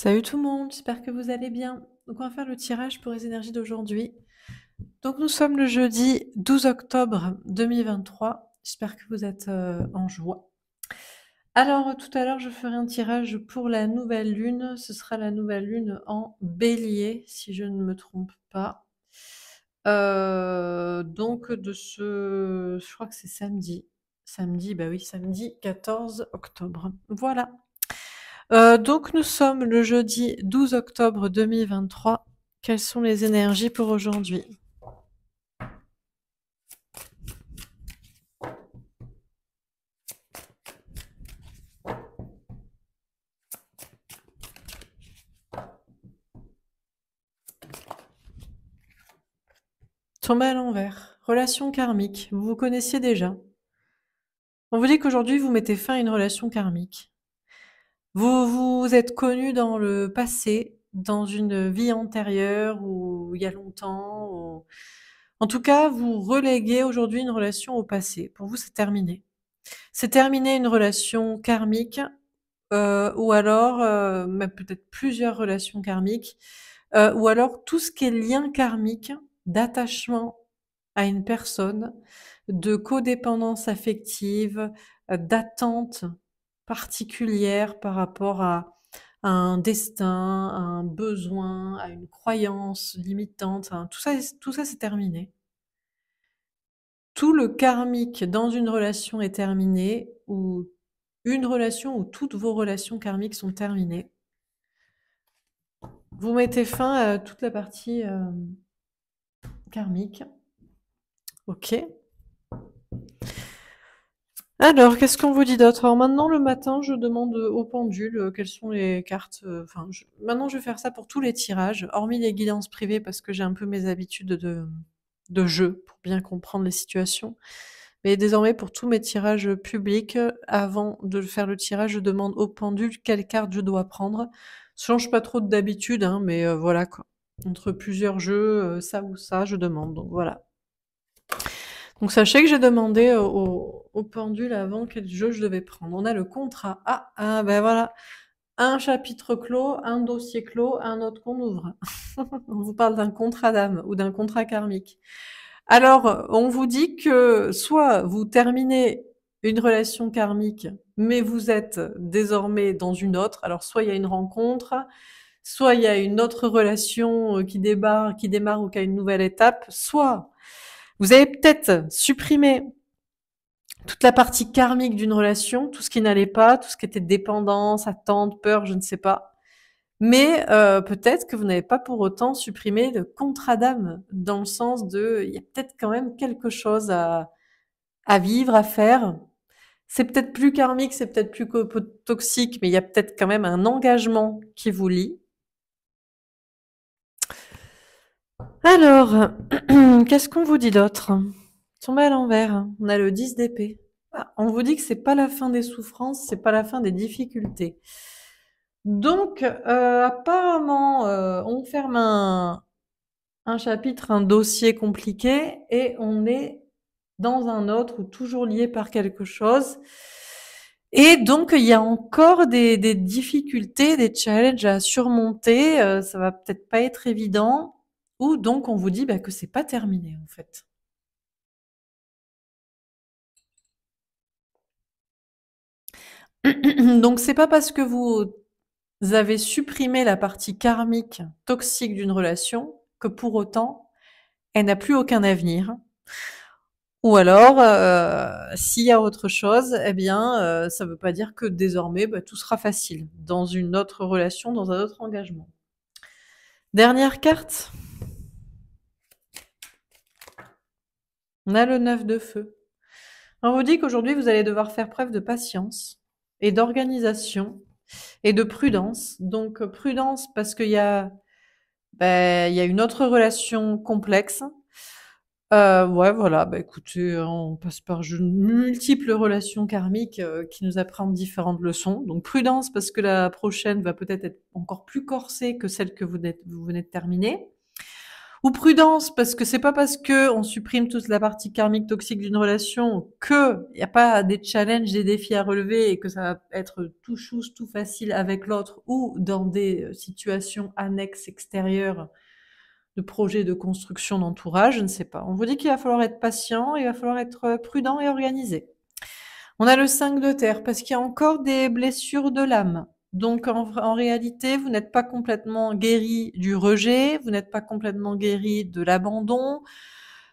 Salut tout le monde, j'espère que vous allez bien. Donc on va faire le tirage pour les énergies d'aujourd'hui. Donc nous sommes le jeudi 12 octobre 2023. J'espère que vous êtes euh, en joie. Alors tout à l'heure je ferai un tirage pour la nouvelle lune. Ce sera la nouvelle lune en bélier si je ne me trompe pas. Euh, donc de ce... Je crois que c'est samedi. Samedi, bah oui, samedi 14 octobre. Voilà. Euh, donc nous sommes le jeudi 12 octobre 2023. Quelles sont les énergies pour aujourd'hui Tomber à l'envers, relation karmique, vous vous connaissiez déjà. On vous dit qu'aujourd'hui vous mettez fin à une relation karmique. Vous vous êtes connu dans le passé, dans une vie antérieure ou il y a longtemps. En tout cas, vous reléguez aujourd'hui une relation au passé. Pour vous, c'est terminé. C'est terminé une relation karmique euh, ou alors euh, peut-être plusieurs relations karmiques euh, ou alors tout ce qui est lien karmique d'attachement à une personne, de codépendance affective, d'attente particulière par rapport à, un destin, à un besoin, à une croyance limitante. Tout ça, tout ça c'est terminé. Tout le karmique dans une relation est terminé, ou une relation ou toutes vos relations karmiques sont terminées. Vous mettez fin à toute la partie euh, karmique. Ok. Alors, qu'est-ce qu'on vous dit d'autre Alors maintenant, le matin, je demande aux pendule euh, quelles sont les cartes. Euh, enfin, maintenant, je vais faire ça pour tous les tirages, hormis les guidances privées, parce que j'ai un peu mes habitudes de, de jeu pour bien comprendre les situations. Mais désormais, pour tous mes tirages publics, avant de faire le tirage, je demande au pendule quelle carte je dois prendre. Je change pas trop d'habitude, hein, mais euh, voilà quoi. Entre plusieurs jeux, ça ou ça, je demande. Donc voilà. Donc sachez que j'ai demandé au- pendule avant quel jeu je devais prendre. On a le contrat. Ah, ah, ben voilà. Un chapitre clos, un dossier clos, un autre qu'on ouvre. on vous parle d'un contrat d'âme ou d'un contrat karmique. Alors, on vous dit que soit vous terminez une relation karmique, mais vous êtes désormais dans une autre. Alors, soit il y a une rencontre, soit il y a une autre relation euh, qui débarre, qui démarre ou qui a une nouvelle étape, soit vous avez peut-être supprimé toute la partie karmique d'une relation, tout ce qui n'allait pas, tout ce qui était dépendance, attente, peur, je ne sais pas. Mais euh, peut-être que vous n'avez pas pour autant supprimé le contrat d'âme, dans le sens de, il y a peut-être quand même quelque chose à, à vivre, à faire. C'est peut-être plus karmique, c'est peut-être plus toxique, mais il y a peut-être quand même un engagement qui vous lie. Alors, qu'est-ce qu'on vous dit d'autre Tombé à l'envers, hein. on a le 10 d'épée. Ah, on vous dit que c'est pas la fin des souffrances, c'est pas la fin des difficultés. Donc, euh, apparemment, euh, on ferme un, un chapitre, un dossier compliqué, et on est dans un autre ou toujours lié par quelque chose. Et donc, il y a encore des, difficultés, des challenges à surmonter. Ça euh, ça va peut-être pas être évident. Ou donc, on vous dit que bah, que c'est pas terminé, en fait. Donc c'est pas parce que vous avez supprimé la partie karmique toxique d'une relation que pour autant elle n'a plus aucun avenir. Ou alors, euh, s'il y a autre chose, eh bien, euh, ça ne veut pas dire que désormais bah, tout sera facile dans une autre relation, dans un autre engagement. Dernière carte. On a le 9 de feu. On vous dit qu'aujourd'hui, vous allez devoir faire preuve de patience et d'organisation et de prudence. Donc prudence parce qu'il y a ben, il y a une autre relation complexe. Euh, ouais, voilà, ben, écoutez, on passe par multiples relations karmiques euh, qui nous apprennent différentes leçons. Donc prudence, parce que la prochaine va peut-être être encore plus corsée que celle que vous venez de terminer ou prudence, parce que c'est pas parce que on supprime toute la partie karmique toxique d'une relation que il n'y a pas des challenges, des défis à relever et que ça va être tout chose, tout facile avec l'autre ou dans des euh, situations annexes extérieures de projets de construction d'entourage, je ne sais pas. On vous dit qu'il va falloir être patient, il va falloir être euh, prudent et organisé. On a le 5 de terre parce qu'il y a encore des blessures de l'âme. Donc en, réalité, vous n'êtes pas complètement guéri du rejet, vous n'êtes pas complètement guéri de l'abandon.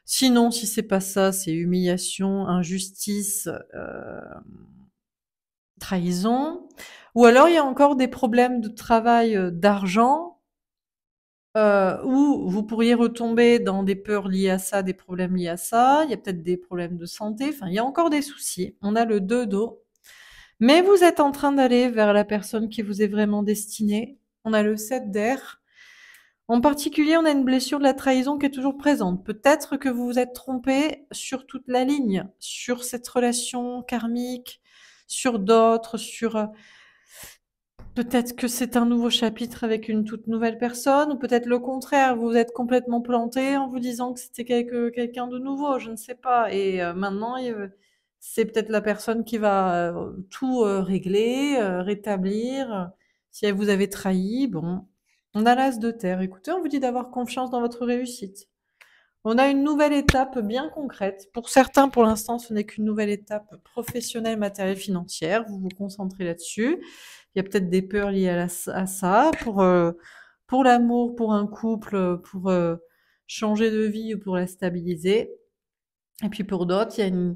Sinon, si c'est pas ça, c'est humiliation, injustice, euh, trahison. Ou alors il y a encore des problèmes de travail, euh, d'argent, euh, où vous pourriez retomber dans des peurs liées à ça, des problèmes liés à ça. Il y a peut-être des problèmes de santé. Enfin, il y a encore des soucis. On a le 2 dos mais vous êtes en train d'aller vers la personne qui vous est vraiment destinée. On a le 7 d'air. En particulier, on a une blessure de la trahison qui est toujours présente. Peut-être que vous vous êtes trompé sur toute la ligne, sur cette relation karmique, sur d'autres, sur... Euh, peut-être que c'est un nouveau chapitre avec une toute nouvelle personne, ou peut-être le contraire, vous vous êtes complètement planté en vous disant que c'était quelqu'un de nouveau, je ne sais pas. Et euh, maintenant, il c'est peut-être la personne qui va euh, tout euh, régler, euh, rétablir. Si elle vous avait trahi, bon, on a l'as de terre. Écoutez, on vous dit d'avoir confiance dans votre réussite. On a une nouvelle étape bien concrète. Pour certains, pour l'instant, ce n'est qu'une nouvelle étape professionnelle, matérielle, financière. Vous vous concentrez là-dessus. Il y a peut-être des peurs liées à, ça. Pour, pour l'amour, pour un couple, pour changer de vie ou pour la stabiliser. Et puis pour d'autres, il y a une,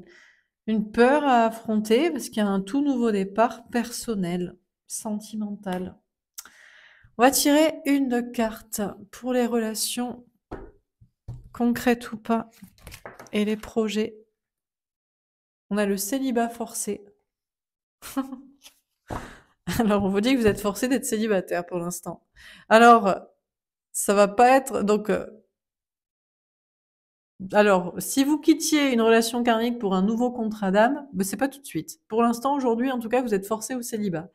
une peur à affronter parce qu'il y a un tout nouveau départ personnel, sentimental. On va tirer une carte pour les relations concrètes ou pas et les projets. On a le célibat forcé. Alors, on vous dit que vous êtes forcé d'être célibataire pour l'instant. Alors, ça va pas être donc euh, alors, si vous quittiez une relation karmique pour un nouveau contrat d'âme, ben c'est pas tout de suite. Pour l'instant, aujourd'hui, en tout cas, vous êtes forcé au célibat.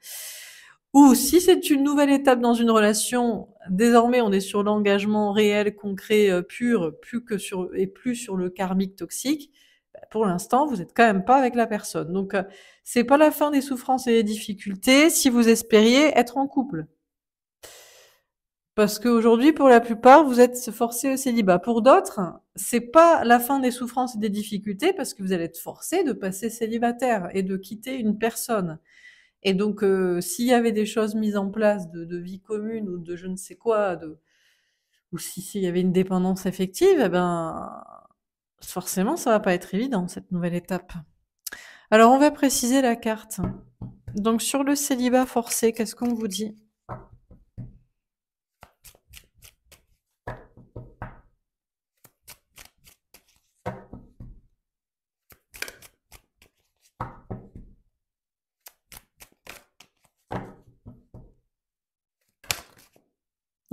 Ou si c'est une nouvelle étape dans une relation, désormais on est sur l'engagement réel, concret, euh, pur, plus que sur et plus sur le karmique toxique. Bah, pour l'instant, vous n'êtes quand même pas avec la personne. Donc, euh, c'est pas la fin des souffrances et des difficultés si vous espériez être en couple. Parce qu'aujourd'hui, pour la plupart, vous êtes forcé au célibat. Pour d'autres, c'est pas la fin des souffrances et des difficultés parce que vous allez être forcé de passer célibataire et de quitter une personne. Et donc, euh, s'il y avait des choses mises en place de, vie commune ou de je ne sais quoi, de, ou s'il y avait une dépendance effective, eh ben, forcément, ça va pas être évident, cette nouvelle étape. Alors, on va préciser la carte. Donc, sur le célibat forcé, qu'est-ce qu'on vous dit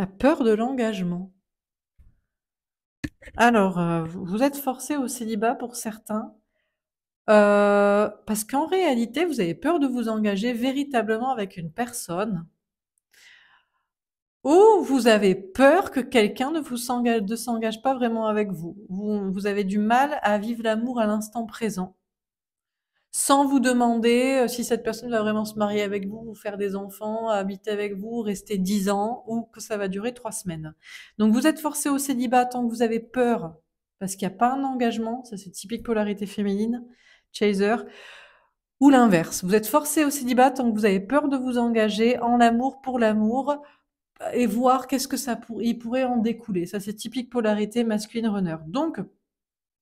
peur de l'engagement. Alors, euh, vous êtes forcé au célibat pour certains, euh, parce qu'en réalité, vous avez peur de vous engager véritablement avec une personne, ou vous avez peur que quelqu'un ne vous s'engage, ne s'engage pas vraiment avec vous. vous. Vous avez du mal à vivre l'amour à l'instant présent sans vous demander euh, si cette personne va vraiment se marier avec vous, faire des enfants, habiter avec vous, rester 10 ans ou que ça va durer trois semaines. Donc vous êtes forcé au célibat tant que vous avez peur parce qu'il n'y a pas un engagement, ça c'est typique polarité féminine, chaser, ou l'inverse. Vous êtes forcé au célibat tant que vous avez peur de vous engager en amour pour l'amour et voir qu'est-ce que ça pour... il pourrait en découler. Ça c'est typique polarité masculine runner. Donc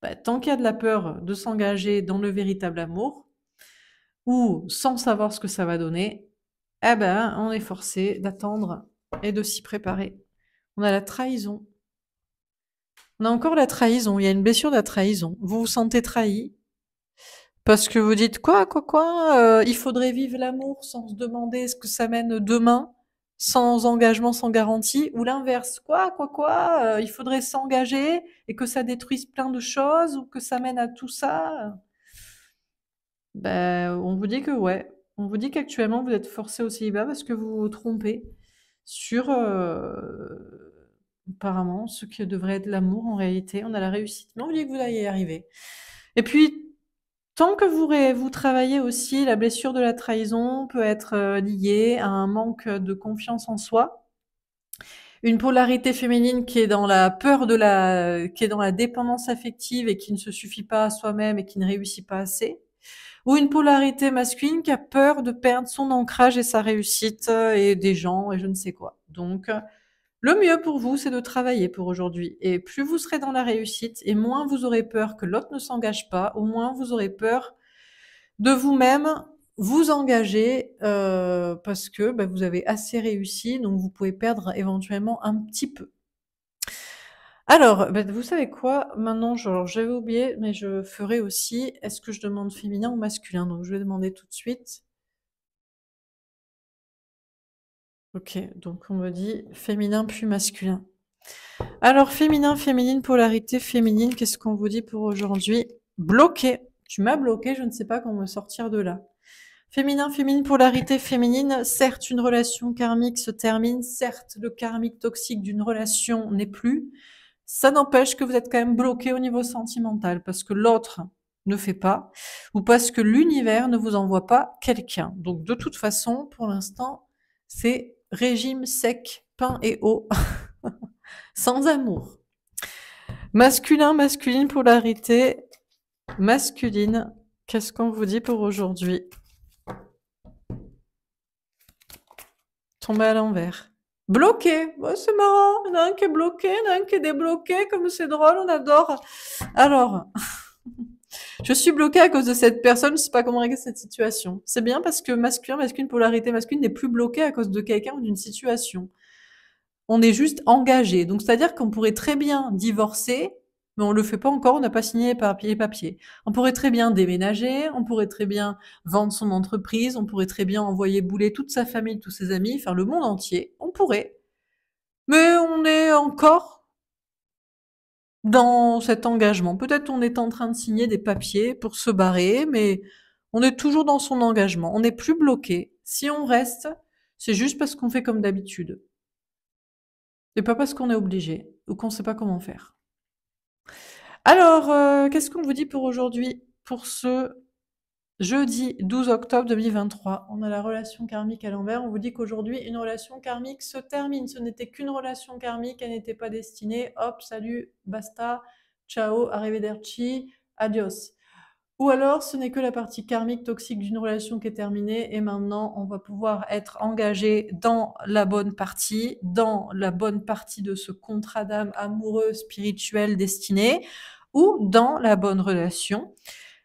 bah, tant qu'il y a de la peur de s'engager dans le véritable amour, ou sans savoir ce que ça va donner, eh ben, on est forcé d'attendre et de s'y préparer. On a la trahison. On a encore la trahison. Il y a une blessure de la trahison. Vous vous sentez trahi parce que vous dites quoi, quoi, quoi euh, Il faudrait vivre l'amour sans se demander ce que ça mène demain sans engagement, sans garantie, ou l'inverse, quoi, quoi, quoi, euh, il faudrait s'engager et que ça détruise plein de choses ou que ça mène à tout ça. Ben, on vous dit que ouais, on vous dit qu'actuellement vous êtes forcé au célibat parce que vous vous trompez sur euh, apparemment ce qui devrait être l'amour en réalité. On a la réussite, mais on vous dit que vous allez y arriver. Et puis Tant que vous, vous travaillez aussi, la blessure de la trahison peut être euh, liée à un manque de confiance en soi, une polarité féminine qui est dans la peur de la, qui est dans la dépendance affective et qui ne se suffit pas à soi-même et qui ne réussit pas assez, ou une polarité masculine qui a peur de perdre son ancrage et sa réussite euh, et des gens et je ne sais quoi. Donc, le mieux pour vous, c'est de travailler pour aujourd'hui. Et plus vous serez dans la réussite, et moins vous aurez peur que l'autre ne s'engage pas, au moins vous aurez peur de vous-même vous engager euh, parce que bah, vous avez assez réussi, donc vous pouvez perdre éventuellement un petit peu. Alors, bah, vous savez quoi Maintenant, j'avais oublié, mais je ferai aussi, est-ce que je demande féminin ou masculin Donc, je vais demander tout de suite. Ok, donc on me dit féminin plus masculin. Alors, féminin, féminine, polarité féminine, qu'est-ce qu'on vous dit pour aujourd'hui Bloqué. Tu m'as bloqué, je ne sais pas comment me sortir de là. Féminin, féminine, polarité féminine, certes, une relation karmique se termine, certes, le karmique toxique d'une relation n'est plus. Ça n'empêche que vous êtes quand même bloqué au niveau sentimental parce que l'autre ne fait pas ou parce que l'univers ne vous envoie pas quelqu'un. Donc, de toute façon, pour l'instant, c'est régime sec, pain et eau, sans amour. Masculin, masculine, polarité, masculine. Qu'est-ce qu'on vous dit pour aujourd'hui Tomber à l'envers. Bloqué, c'est marrant, il y en a un qui est bloqué, il un qui est débloqué, comme c'est drôle, on adore. Alors, Je suis bloquée à cause de cette personne, je ne sais pas comment régler cette situation. C'est bien parce que masculin, masculine, polarité masculine n'est plus bloqué à cause de quelqu'un ou d'une situation. On est juste engagé. Donc, c'est-à-dire qu'on pourrait très bien divorcer, mais on le fait pas encore, on n'a pas signé papier papier. On pourrait très bien déménager, on pourrait très bien vendre son entreprise, on pourrait très bien envoyer bouler toute sa famille, tous ses amis, faire le monde entier. On pourrait. Mais on est encore dans cet engagement. Peut-être on est en train de signer des papiers pour se barrer, mais on est toujours dans son engagement. On n'est plus bloqué. Si on reste, c'est juste parce qu'on fait comme d'habitude. Et pas parce qu'on est obligé ou qu'on ne sait pas comment faire. Alors, euh, qu'est-ce qu'on vous dit pour aujourd'hui Pour ce Jeudi 12 octobre 2023, on a la relation karmique à l'envers. On vous dit qu'aujourd'hui, une relation karmique se termine. Ce n'était qu'une relation karmique, elle n'était pas destinée. Hop, salut, basta, ciao, arrivederci, adios. Ou alors, ce n'est que la partie karmique toxique d'une relation qui est terminée et maintenant, on va pouvoir être engagé dans la bonne partie, dans la bonne partie de ce contrat d'âme amoureux, spirituel, destiné, ou dans la bonne relation.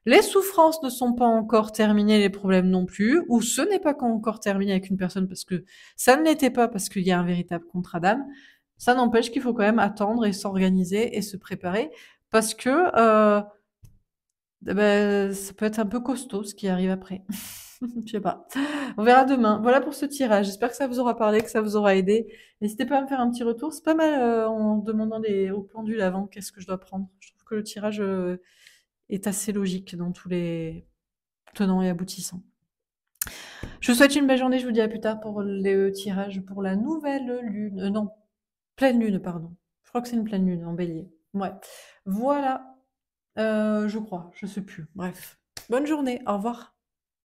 Les souffrances ne sont pas encore terminées, les problèmes non plus, ou ce n'est pas encore terminé avec une personne parce que ça ne l'était pas parce qu'il y a un véritable contrat d'âme. Ça n'empêche qu'il faut quand même attendre et s'organiser et se préparer parce que euh, eh ben, ça peut être un peu costaud ce qui arrive après. Je sais pas. On verra demain. Voilà pour ce tirage. J'espère que ça vous aura parlé, que ça vous aura aidé. N'hésitez pas à me faire un petit retour. C'est pas mal euh, en demandant des, au pendule avant qu'est-ce que je dois prendre. Je trouve que le tirage euh, est assez logique dans tous les tenants et aboutissants. Je vous souhaite une belle journée, je vous dis à plus tard pour les tirages pour la nouvelle lune. Euh, non, pleine lune, pardon. Je crois que c'est une pleine lune en bélier. Ouais. Voilà. Euh, je crois, je sais plus. Bref. Bonne journée, au revoir.